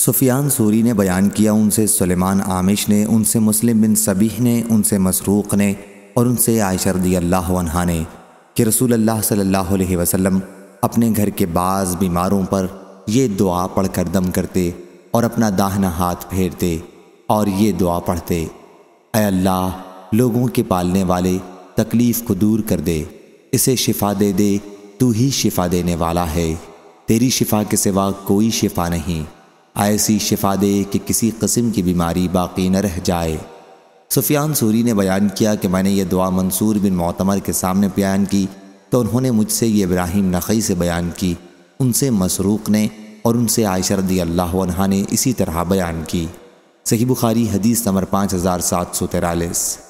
सुफियान सूरी ने बयान किया उनसे सलेमान आमिश ने उनसे मुस्लिम बिन सबीह ने उनसे मसरूक़ ने और उनसे आयशरदी अल्लाह ने कि रसूल अल्लाह सल्लल्लाहु अलैहि वसल्लम अपने घर के बाज़ बीमारों पर ये दुआ पढ़ कर दम करते और अपना दाहना हाथ फेरते और ये दुआ पढ़ते अल्लाह लोगों के पालने वाले तकलीफ़ को दूर कर दे इसे शिफा दे दे तू ही शिफा देने वाला है तेरी शिफा के सिवा कोई शिफा नहीं ऐसी शिफा दे कि किसी कस्म की बीमारी बाकी न रह जाए सुफियान सूरी ने बयान किया कि मैंने यह दुआ मंसूर बिन मोतमर के सामने बयान की तो उन्होंने मुझसे ये इब्राहिम नकई से बयान की उनसे मसरूक ने और उनसे आयशरदी अल्लाह ने इसी तरह बयान की सही बुखारी हदीस नंबर पाँच हज़ार सात सौ तिरालीस